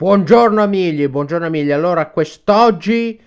Buongiorno amigli, buongiorno amigli. Allora, quest'oggi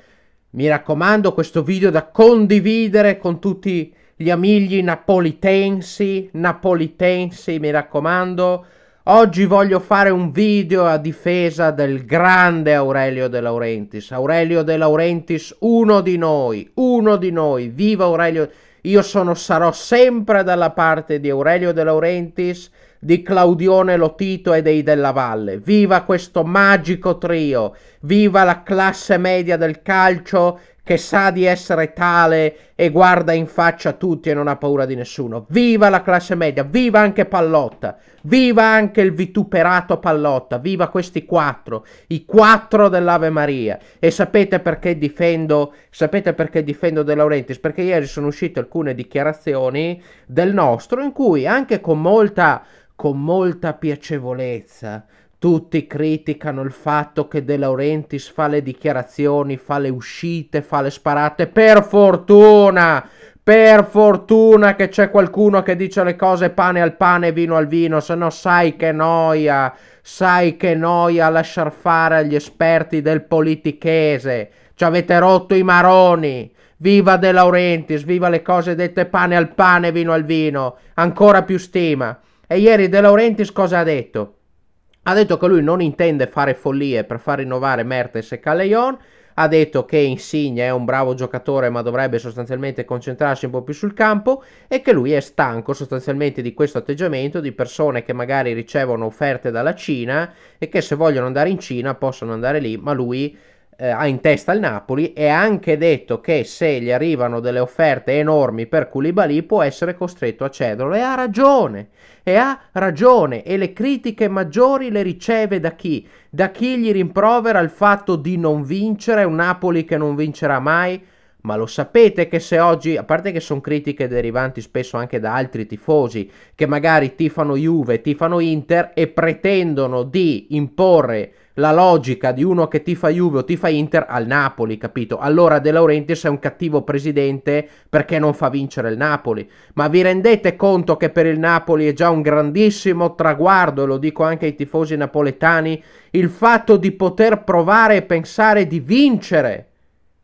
mi raccomando questo video da condividere con tutti gli amigli napolitensi, napolitensi, mi raccomando. Oggi voglio fare un video a difesa del grande Aurelio De Laurentiis. Aurelio De Laurentiis, uno di noi, uno di noi. Viva Aurelio! Io sono, sarò sempre dalla parte di Aurelio De Laurentiis di Claudione Lotito e dei Della Valle. Viva questo magico trio! Viva la classe media del calcio che sa di essere tale e guarda in faccia a tutti e non ha paura di nessuno. Viva la classe media! Viva anche Pallotta! Viva anche il vituperato Pallotta! Viva questi quattro! I quattro dell'Ave Maria! E sapete perché difendo, sapete perché difendo De Laurentiis? Perché ieri sono uscite alcune dichiarazioni del nostro in cui anche con molta con molta piacevolezza. Tutti criticano il fatto che De Laurentiis fa le dichiarazioni, fa le uscite, fa le sparate. Per fortuna! Per fortuna che c'è qualcuno che dice le cose pane al pane, vino al vino, se no sai che noia, sai che noia lasciar fare agli esperti del politichese. Ci avete rotto i maroni. Viva De Laurentiis, viva le cose dette pane al pane, vino al vino. Ancora più stima. E ieri De Laurentiis cosa ha detto? Ha detto che lui non intende fare follie per far rinnovare Mertes e Calleon. Ha detto che Insigne è un bravo giocatore, ma dovrebbe sostanzialmente concentrarsi un po' più sul campo. E che lui è stanco sostanzialmente di questo atteggiamento di persone che magari ricevono offerte dalla Cina e che se vogliono andare in Cina possono andare lì, ma lui eh, ha in testa il Napoli e ha anche detto che se gli arrivano delle offerte enormi per Koulibaly può essere costretto a cederlo e ha ragione e ha ragione e le critiche maggiori le riceve da chi? Da chi gli rimprovera il fatto di non vincere, un Napoli che non vincerà mai? Ma lo sapete che se oggi, a parte che sono critiche derivanti spesso anche da altri tifosi, che magari tifano Juve, tifano Inter e pretendono di imporre la logica di uno che ti fa Juve o ti fa Inter al Napoli, capito? Allora De Laurentiis è un cattivo presidente perché non fa vincere il Napoli. Ma vi rendete conto che per il Napoli è già un grandissimo traguardo, e lo dico anche ai tifosi napoletani, il fatto di poter provare e pensare di vincere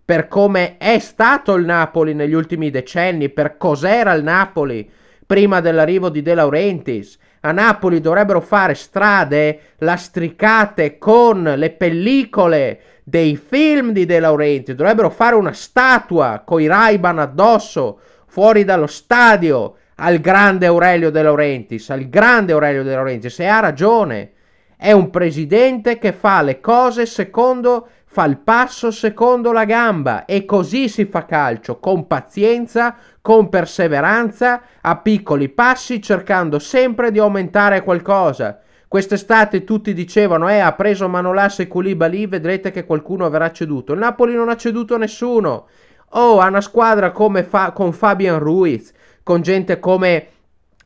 per come è stato il Napoli negli ultimi decenni, per cos'era il Napoli prima dell'arrivo di De Laurentiis a Napoli dovrebbero fare strade lastricate con le pellicole dei film di De Laurenti, dovrebbero fare una statua coi Raiban addosso fuori dallo stadio al grande Aurelio De Laurentiis, al grande Aurelio De Laurentiis, e ha ragione. È un presidente che fa le cose secondo, fa il passo secondo la gamba e così si fa calcio, con pazienza, con perseveranza, a piccoli passi, cercando sempre di aumentare qualcosa. Quest'estate tutti dicevano, eh, ha preso Manolas e Culiba vedrete che qualcuno avrà ceduto. Il Napoli non ha ceduto nessuno. Oh, ha una squadra come fa- con Fabian Ruiz, con gente come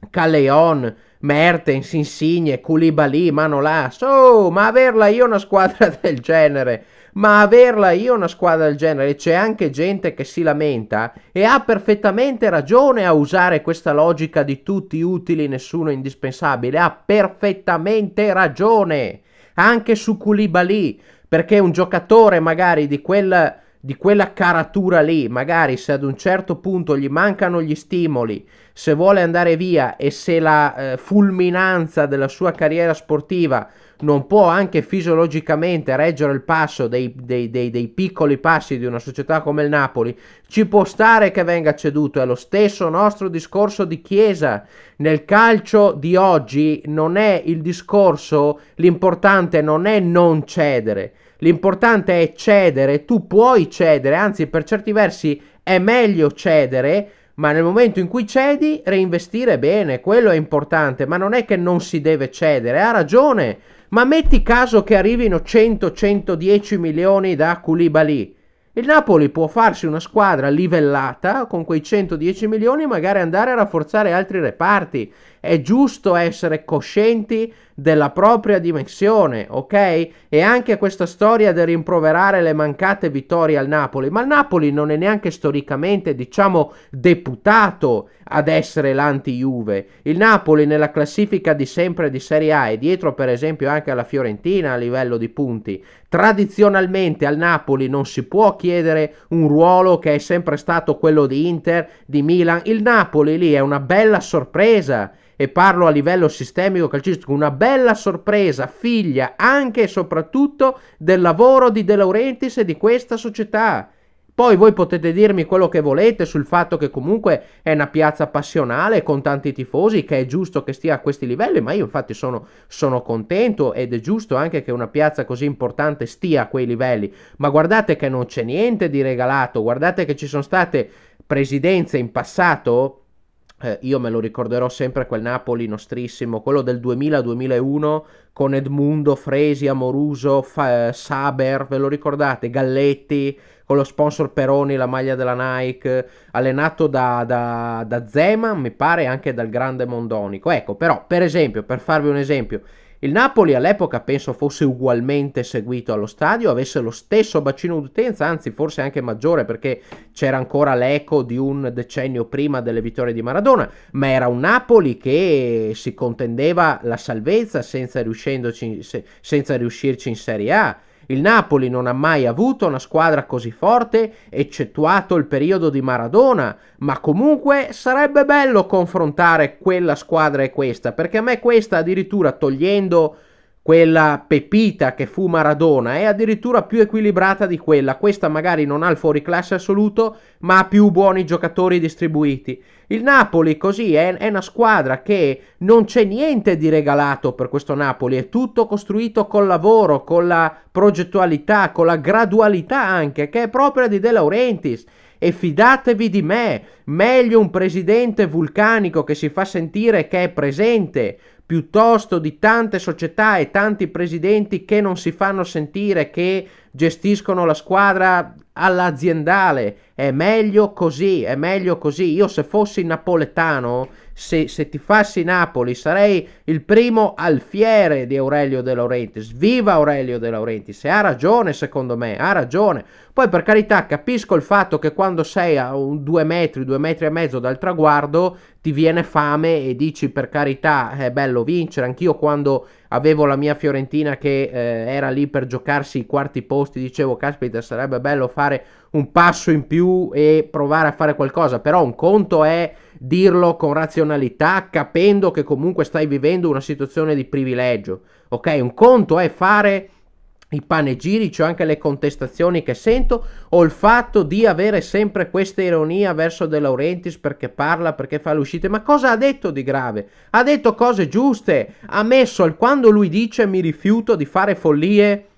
Calleon, Mertens, Insigne, Koulibaly, Manolas. Oh, ma averla io una squadra del genere! Ma averla io una squadra del genere, c'è anche gente che si lamenta e ha perfettamente ragione a usare questa logica di tutti utili, nessuno indispensabile. Ha perfettamente ragione anche su Koulibaly, perché un giocatore magari di quel di quella caratura lì, magari se ad un certo punto gli mancano gli stimoli, se vuole andare via e se la eh, fulminanza della sua carriera sportiva non può anche fisiologicamente reggere il passo dei, dei, dei, dei, piccoli passi di una società come il Napoli, ci può stare che venga ceduto. È lo stesso nostro discorso di Chiesa. Nel calcio di oggi non è il discorso, l'importante non è non cedere. L'importante è cedere, tu puoi cedere, anzi per certi versi è meglio cedere, ma nel momento in cui cedi reinvestire bene, quello è importante, ma non è che non si deve cedere, ha ragione, ma metti caso che arrivino 100-110 milioni da Koulibaly il Napoli può farsi una squadra livellata con quei 110 milioni e magari andare a rafforzare altri reparti. È giusto essere coscienti della propria dimensione, ok? E anche questa storia del rimproverare le mancate vittorie al Napoli. Ma il Napoli non è neanche storicamente, diciamo, deputato ad essere l'anti-Juve. Il Napoli nella classifica di sempre di Serie A è dietro per esempio anche alla Fiorentina a livello di punti. Tradizionalmente al Napoli non si può chiedere un ruolo che è sempre stato quello di Inter, di Milan. Il Napoli lì è una bella sorpresa e parlo a livello sistemico calcistico, una bella sorpresa, figlia anche e soprattutto del lavoro di De Laurentiis e di questa società. Poi voi potete dirmi quello che volete sul fatto che comunque è una piazza passionale con tanti tifosi, che è giusto che stia a questi livelli, ma io infatti sono, sono, contento ed è giusto anche che una piazza così importante stia a quei livelli. Ma guardate che non c'è niente di regalato, guardate che ci sono state presidenze in passato eh, io me lo ricorderò sempre quel Napoli nostrissimo, quello del 2000-2001 con Edmundo, Fresi, Amoruso, Fa- Saber, ve lo ricordate? Galletti, con lo sponsor Peroni, la maglia della Nike, allenato da, da, da Zema, mi pare anche dal grande Mondonico. Ecco, però, per esempio, per farvi un esempio, il Napoli all'epoca penso fosse ugualmente seguito allo stadio, avesse lo stesso bacino d'utenza, anzi forse anche maggiore perché c'era ancora l'eco di un decennio prima delle vittorie di Maradona, ma era un Napoli che si contendeva la salvezza senza, senza riuscirci in Serie A il Napoli non ha mai avuto una squadra così forte, eccettuato il periodo di Maradona, ma comunque sarebbe bello confrontare quella squadra e questa, perché a me questa addirittura togliendo quella pepita che fu Maradona è addirittura più equilibrata di quella. Questa magari non ha il fuoriclasse assoluto, ma ha più buoni giocatori distribuiti. Il Napoli così è, è, una squadra che non c'è niente di regalato per questo Napoli, è tutto costruito col lavoro, con la progettualità, con la gradualità anche, che è propria di De Laurentiis. E fidatevi di me, meglio un presidente vulcanico che si fa sentire che è presente, piuttosto di tante società e tanti presidenti che non si fanno sentire, che gestiscono la squadra all'aziendale è meglio così, è meglio così. Io se fossi napoletano, se, se ti fassi Napoli, sarei il primo alfiere di Aurelio De Laurentiis. Viva Aurelio De Laurentiis! E ha ragione, secondo me, ha ragione. Poi, per carità, capisco il fatto che quando sei a un, due metri, due metri e mezzo dal traguardo, ti viene fame e dici, per carità, è bello vincere. Anch'io quando avevo la mia Fiorentina che eh, era lì per giocarsi i quarti posti, dicevo, caspita, sarebbe bello fare un passo in più e provare a fare qualcosa, però un conto è dirlo con razionalità, capendo che comunque stai vivendo una situazione di privilegio, ok? Un conto è fare i panegiri, cioè anche le contestazioni che sento, o il fatto di avere sempre questa ironia verso De Laurentiis perché parla, perché fa le uscite. Ma cosa ha detto di grave? Ha detto cose giuste, ha messo al quando lui dice mi rifiuto di fare follie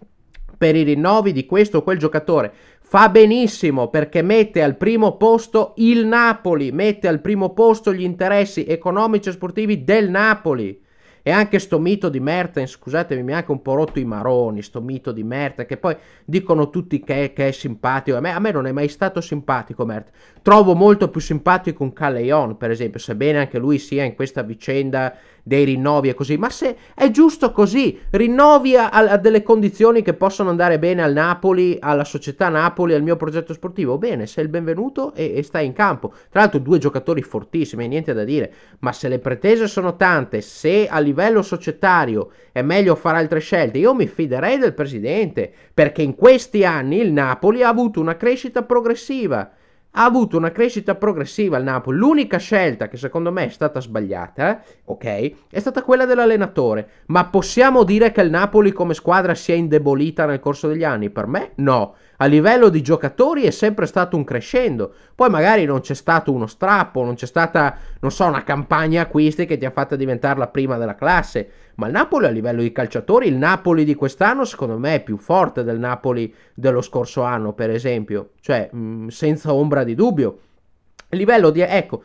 per i rinnovi di questo o quel giocatore. Fa benissimo perché mette al primo posto il Napoli, mette al primo posto gli interessi economici e sportivi del Napoli. E anche sto mito di Mertens, scusatemi, mi ha anche un po' rotto i maroni, sto mito di Mertens, che poi dicono tutti che, che è simpatico. A me, a me, non è mai stato simpatico Mertens. Trovo molto più simpatico un Calleon, per esempio, sebbene anche lui sia in questa vicenda dei rinnovi e così, ma se è giusto così, rinnovi a, a delle condizioni che possono andare bene al Napoli, alla società Napoli, al mio progetto sportivo, bene, sei il benvenuto e, e stai in campo. Tra l'altro due giocatori fortissimi, niente da dire, ma se le pretese sono tante, se a livello societario è meglio fare altre scelte, io mi fiderei del presidente, perché in questi anni il Napoli ha avuto una crescita progressiva ha avuto una crescita progressiva il Napoli. L'unica scelta che secondo me è stata sbagliata, eh, ok, è stata quella dell'allenatore. Ma possiamo dire che il Napoli come squadra si è indebolita nel corso degli anni? Per me no. A livello di giocatori è sempre stato un crescendo. Poi magari non c'è stato uno strappo, non c'è stata, non so, una campagna acquisti che ti ha fatta diventare la prima della classe. Ma il Napoli a livello di calciatori, il Napoli di quest'anno secondo me è più forte del Napoli dello scorso anno, per esempio. Cioè, mh, senza ombra di dubbio. Il livello di... ecco,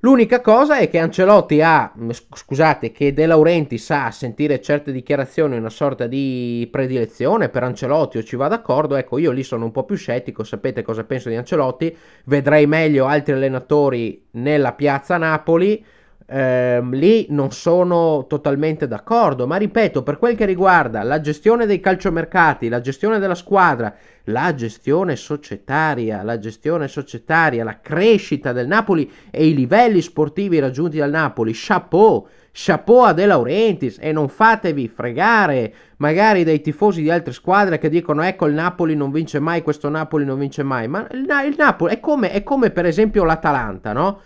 l'unica cosa è che Ancelotti ha, scusate, che De Laurenti sa sentire certe dichiarazioni una sorta di predilezione per Ancelotti o ci va d'accordo, ecco, io lì sono un po' più scettico, sapete cosa penso di Ancelotti, vedrei meglio altri allenatori nella piazza Napoli eh, lì non sono totalmente d'accordo, ma ripeto, per quel che riguarda la gestione dei calciomercati, la gestione della squadra, la gestione societaria, la gestione societaria, la crescita del Napoli e i livelli sportivi raggiunti dal Napoli, chapeau, chapeau a De Laurentiis e non fatevi fregare magari dai tifosi di altre squadre che dicono ecco il Napoli non vince mai, questo Napoli non vince mai, ma il, il Napoli è come, è come per esempio l'Atalanta, no?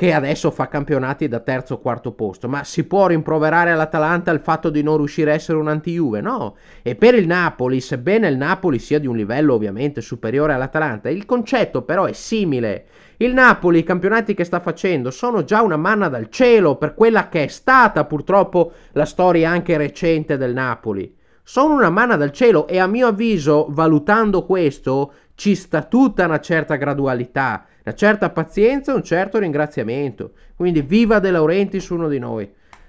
che adesso fa campionati da terzo o quarto posto, ma si può rimproverare all'Atalanta il fatto di non riuscire a essere un anti-Juve? No. E per il Napoli, sebbene il Napoli sia di un livello ovviamente superiore all'Atalanta, il concetto però è simile. Il Napoli, i campionati che sta facendo, sono già una manna dal cielo per quella che è stata purtroppo la storia anche recente del Napoli sono una manna dal cielo e a mio avviso, valutando questo, ci sta tutta una certa gradualità, una certa pazienza, e un certo ringraziamento. Quindi viva De Laurenti su uno di noi.